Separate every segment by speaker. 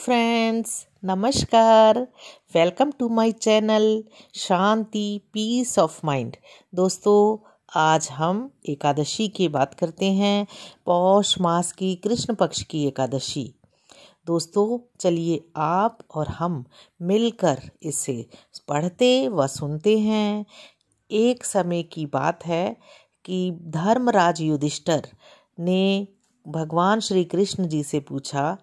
Speaker 1: friends नमस्कार welcome to my channel Shanti peace of mind दोस्तों आज हम एकादशी की बात करते हैं पौष मास की कृष्ण पक्ष की एकादशी दोस्तों चलिए आप और हम मिलकर इसे पढ़ते व सुनते हैं एक समय की बात है कि धर्मराज युधिष्ठर ने भगवान श्री कृष्ण जी से पूछा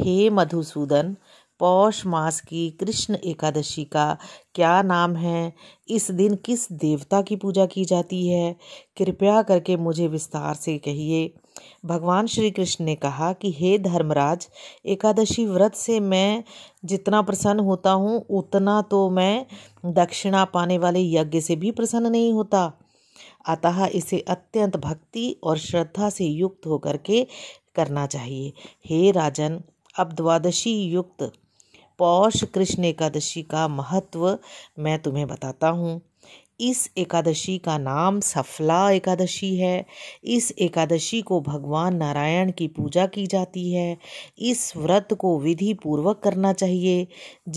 Speaker 1: हे मधुसूदन पौष मास की कृष्ण एकादशी का क्या नाम है इस दिन किस देवता की पूजा की जाती है कृपया करके मुझे विस्तार से कहिए भगवान श्री कृष्ण ने कहा कि हे धर्मराज एकादशी व्रत से मैं जितना प्रसन्न होता हूँ उतना तो मैं दक्षिणा पाने वाले यज्ञ से भी प्रसन्न नहीं होता अतः इसे अत्यंत भक्ति और श्रद्धा से युक्त होकर के करना चाहिए हे राजन अब द्वादशी युक्त पौष कृष्ण एकादशी का महत्व मैं तुम्हें बताता हूँ इस एकादशी का नाम सफला एकादशी है इस एकादशी को भगवान नारायण की पूजा की जाती है इस व्रत को विधि पूर्वक करना चाहिए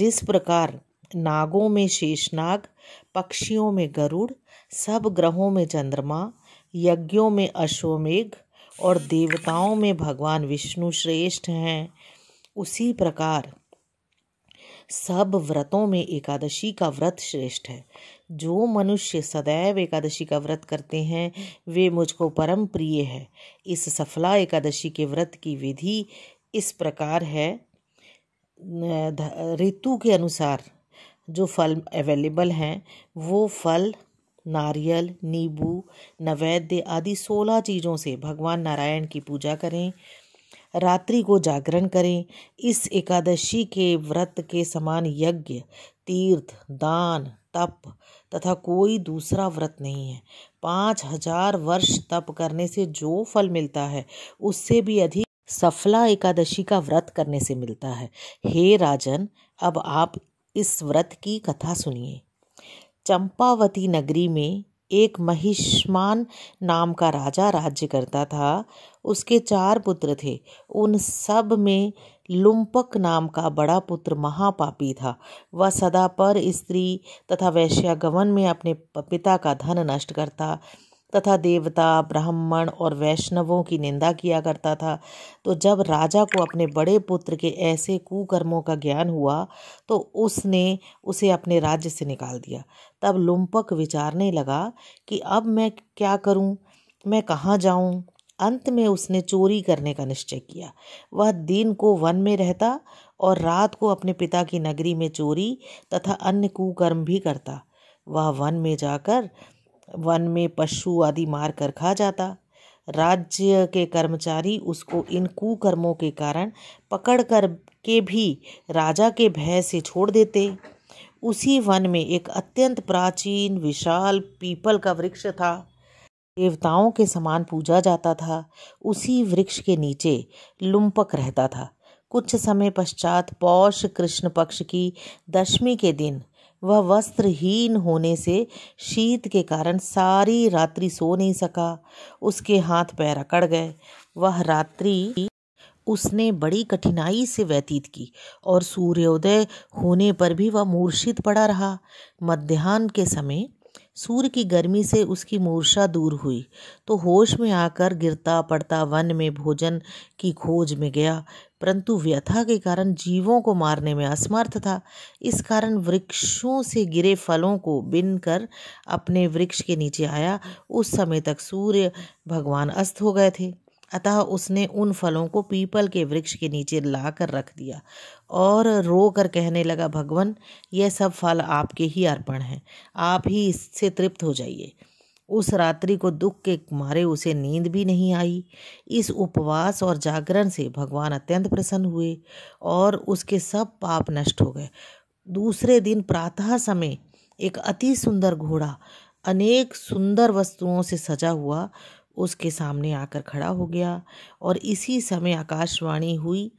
Speaker 1: जिस प्रकार नागों में शेषनाग पक्षियों में गरुड़ सब ग्रहों में चंद्रमा यज्ञों में अश्वमेघ और देवताओं में भगवान विष्णु श्रेष्ठ हैं उसी प्रकार सब व्रतों में एकादशी का व्रत श्रेष्ठ है जो मनुष्य सदैव एकादशी का व्रत करते हैं वे मुझको परम प्रिय है इस सफला एकादशी के व्रत की विधि इस प्रकार है ऋतु के अनुसार जो फल अवेलेबल हैं वो फल नारियल नींबू नवैद्य आदि सोलह चीज़ों से भगवान नारायण की पूजा करें रात्रि को जागरण करें इस एकादशी के व्रत के समान यज्ञ तीर्थ दान तप तथा कोई दूसरा व्रत नहीं है पाँच हजार वर्ष तप करने से जो फल मिलता है उससे भी अधिक सफला एकादशी का व्रत करने से मिलता है हे राजन अब आप इस व्रत की कथा सुनिए चंपावती नगरी में एक महिष्मान नाम का राजा राज्य करता था उसके चार पुत्र थे उन सब में लुम्पक नाम का बड़ा पुत्र महापापी था वह सदा पर स्त्री तथा वैश्यागमन में अपने पिता का धन नष्ट करता तथा देवता ब्राह्मण और वैष्णवों की निंदा किया करता था तो जब राजा को अपने बड़े पुत्र के ऐसे कुकर्मों का ज्ञान हुआ तो उसने उसे अपने राज्य से निकाल दिया तब लुम्पक विचारने लगा कि अब मैं क्या करूं मैं कहाँ जाऊं अंत में उसने चोरी करने का निश्चय किया वह दिन को वन में रहता और रात को अपने पिता की नगरी में चोरी तथा अन्य कुकर्म भी करता वह वन में जाकर वन में पशु आदि मार कर खा जाता राज्य के कर्मचारी उसको इन कुकर्मों के कारण पकड़ कर के भी राजा के भय से छोड़ देते उसी वन में एक अत्यंत प्राचीन विशाल पीपल का वृक्ष था देवताओं के समान पूजा जाता था उसी वृक्ष के नीचे लुम्पक रहता था कुछ समय पश्चात पौष कृष्ण पक्ष की दशमी के दिन वह वस्त्रहीन होने से शीत के कारण सारी रात्रि सो नहीं सका उसके हाथ पैर अकड़ गए वह रात्रि उसने बड़ी कठिनाई से व्यतीत की और सूर्योदय होने पर भी वह मूर्छित पड़ा रहा मध्यान्ह के समय सूर्य की गर्मी से उसकी मूर्छा दूर हुई तो होश में आकर गिरता पड़ता वन में भोजन की खोज में गया परंतु व्यथा के कारण जीवों को मारने में असमर्थ था इस कारण वृक्षों से गिरे फलों को बिन कर अपने वृक्ष के नीचे आया उस समय तक सूर्य भगवान अस्त हो गए थे अतः उसने उन फलों को पीपल के वृक्ष के नीचे ला कर रख दिया और रो कर कहने लगा भगवान यह सब फल आपके ही अर्पण हैं आप ही इससे तृप्त हो जाइए उस रात्रि को दुख के मारे उसे नींद भी नहीं आई इस उपवास और जागरण से भगवान अत्यंत प्रसन्न हुए और उसके सब पाप नष्ट हो गए दूसरे दिन प्रातः समय एक अति सुंदर घोड़ा अनेक सुंदर वस्तुओं से सजा हुआ उसके सामने आकर खड़ा हो गया और इसी समय आकाशवाणी हुई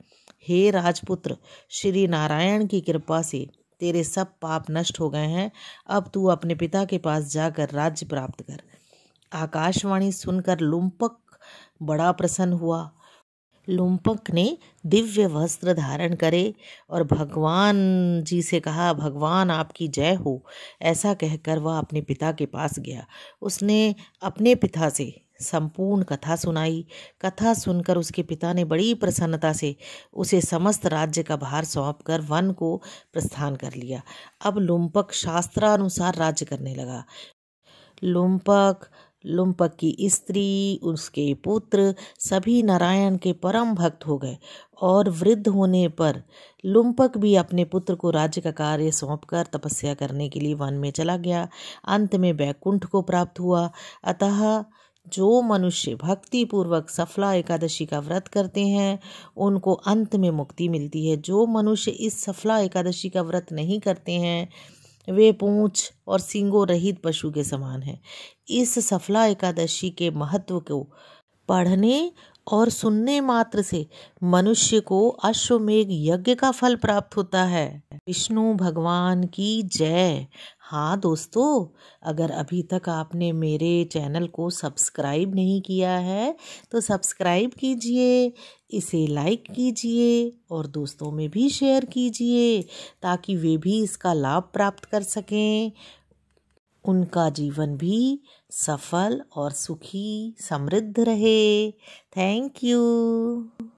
Speaker 1: हे राजपुत्र श्री नारायण की कृपा से तेरे सब पाप नष्ट हो गए हैं अब तू अपने पिता के पास जाकर राज्य प्राप्त कर आकाशवाणी सुनकर लुम्पक बड़ा प्रसन्न हुआ लुम्पक ने दिव्य वस्त्र धारण करे और भगवान जी से कहा भगवान आपकी जय हो ऐसा कहकर वह अपने पिता के पास गया उसने अपने पिता से संपूर्ण कथा सुनाई कथा सुनकर उसके पिता ने बड़ी प्रसन्नता से उसे समस्त राज्य का भार सौंप कर वन को प्रस्थान कर लिया अब लुम्पक शास्त्रानुसार राज्य करने लगा लुम्पक लुम्पक की स्त्री उसके पुत्र सभी नारायण के परम भक्त हो गए और वृद्ध होने पर लुम्पक भी अपने पुत्र को राज्य का कार्य सौंपकर तपस्या करने के लिए वन में चला गया अंत में बैकुंठ को प्राप्त हुआ अतः जो मनुष्य भक्ति पूर्वक सफला एकादशी का व्रत करते हैं उनको अंत में मुक्ति मिलती है जो मनुष्य इस सफला एकादशी का व्रत नहीं करते हैं वे पूँछ और सिंगो रहित पशु के समान हैं इस सफला एकादशी के महत्व को पढ़ने और सुनने मात्र से मनुष्य को अश्वमेघ यज्ञ का फल प्राप्त होता है विष्णु भगवान की जय हाँ दोस्तों अगर अभी तक आपने मेरे चैनल को सब्सक्राइब नहीं किया है तो सब्सक्राइब कीजिए इसे लाइक कीजिए और दोस्तों में भी शेयर कीजिए ताकि वे भी इसका लाभ प्राप्त कर सकें उनका जीवन भी सफल और सुखी समृद्ध रहे थैंक यू